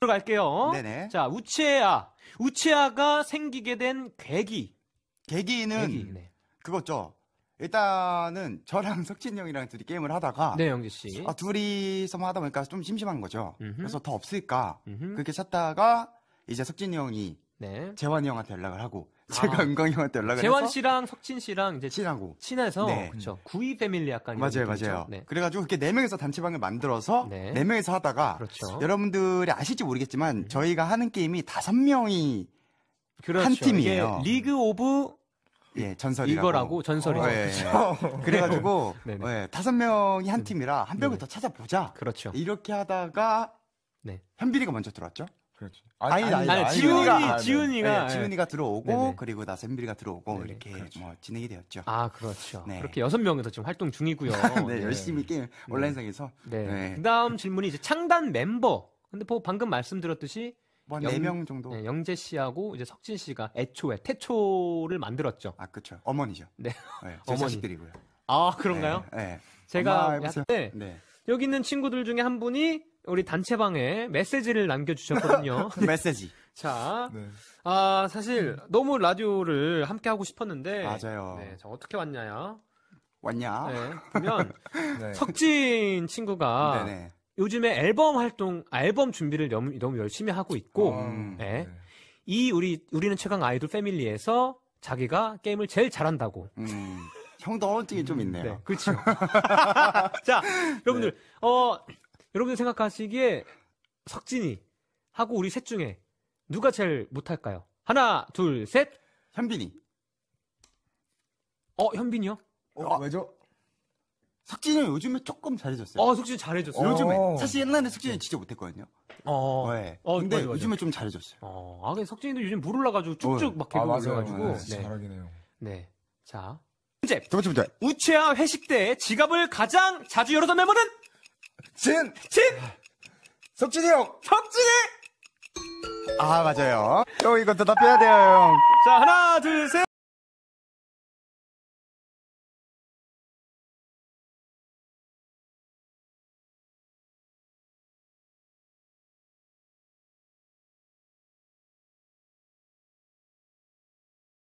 들어갈게요. 네네. 자, 우체아. 우체아가 생기게 된 계기. 계기는 계기, 네. 그거죠. 일단은 저랑 석진 형이랑 둘이 게임을 하다가 네, 영재 씨. 아, 둘이서 하다 보니까 좀 심심한 거죠. 음흠. 그래서 더 없을까? 음흠. 그렇게 찾다가 이제 석진 형이 네. 재환이 형한테 연락을 하고 제가 아. 은광 형한테 연락을 재환 해서 씨랑 석진 씨랑 이제 친하고 친해서 네. 그렇죠. 구이 패밀리 약간 맞아요, 맞아요. 있죠? 네. 그래가지고 이렇게 네 명이서 단체방을 만들어서 네, 네 명이서 하다가 그렇죠. 여러분들이 아실지 모르겠지만 음. 저희가 하는 게임이 다섯 명이 그렇죠. 한 팀이에요. 리그 오브 예, 전설이라고. 이거라고 전설이죠. 어, 예, 예. 그렇죠. 그래가지고 네, 네. 예, 다섯 명이 한 음. 팀이라 한 명을 네. 더 찾아보자. 그렇죠. 이렇게 하다가 현빈이가 먼저 들어왔죠. 그렇지. 아니, 아니, 아니, 아니, 아니 지훈이 아, 네. 지훈이가 네, 지훈이가 들어오고 네네. 그리고 나 샘비리가 들어오고 네네. 이렇게 그렇죠. 뭐 진행이 되었죠. 아 그렇죠. 네. 그렇게 여섯 명에서 지금 활동 중이고요. 네, 네, 열심히 게임 네. 온라인상에서. 네. 네. 그다음 질문이 이제 창단 멤버. 근데 방금 말씀드렸듯이 뭐명 정도. 네, 영재 씨하고 이제 석진 씨가 애초에 태초를 만들었죠. 아 그렇죠. 어머니죠. 네. 네 어머니들이고요. 아 그런가요? 네. 제가 할때 네. 여기 있는 친구들 중에 한 분이 우리 단체방에 메시지를 남겨주셨거든요. 네. 메시지. 자, 네. 아 사실 너무 라디오를 함께 하고 싶었는데 맞아요. 네, 저 어떻게 왔냐요? 왔냐? 네, 보면 네. 석진 친구가 네네. 요즘에 앨범 활동, 아, 앨범 준비를 너무, 너무 열심히 하고 있고, 음, 네. 네. 이 우리 우리는 최강 아이돌 패밀리에서 자기가 게임을 제일 잘한다고. 음, 형도 허증이 음, 좀 있네요. 네, 그렇죠. 자, 여러분들, 네. 어 여러분들 생각하시기에 석진이 하고 우리 셋 중에 누가 제일 못할까요? 하나, 둘, 셋. 현빈이. 어, 현빈이요? 어, 아. 왜죠? 석진이 요즘에 조금 잘해졌어요. 어, 석진 이 잘해줬어요. 요즘에. 어. 사실 옛날에 석진이 진짜 못했거든요. 어. 네. 어, 근데 맞아, 맞아. 요즘에 좀 잘해졌어요. 어. 아, 근데 석진이도 요즘 물 올라가지고 쭉쭉 어. 막 개그 아, 올려가지고. 네. 네. 잘하긴 해요. 네. 자. 문제. 두 번째 문제. 우체와 회식 때 지갑을 가장 자주 열었던 멤버는? 진! 진! 석진이 형! 석진이! 아, 맞아요. 형, 이거 대답해야 돼요, 형. 자, 하나, 둘, 셋!